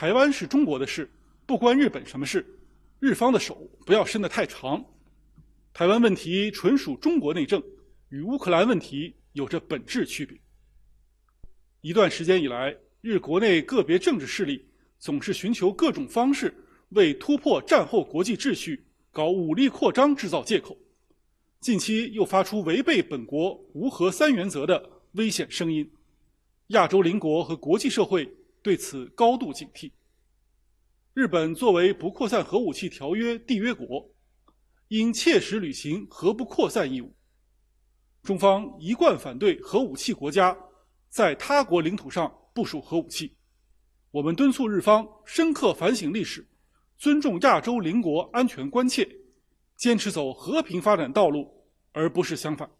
台湾是中国的事，不关日本什么事。日方的手不要伸得太长。台湾问题纯属中国内政，与乌克兰问题有着本质区别。一段时间以来，日国内个别政治势力总是寻求各种方式为突破战后国际秩序、搞武力扩张制造借口。近期又发出违背本国无核三原则的危险声音。亚洲邻国和国际社会。对此高度警惕。日本作为不扩散核武器条约缔约国，应切实履行核不扩散义务。中方一贯反对核武器国家在他国领土上部署核武器。我们敦促日方深刻反省历史，尊重亚洲邻国安全关切，坚持走和平发展道路，而不是相反。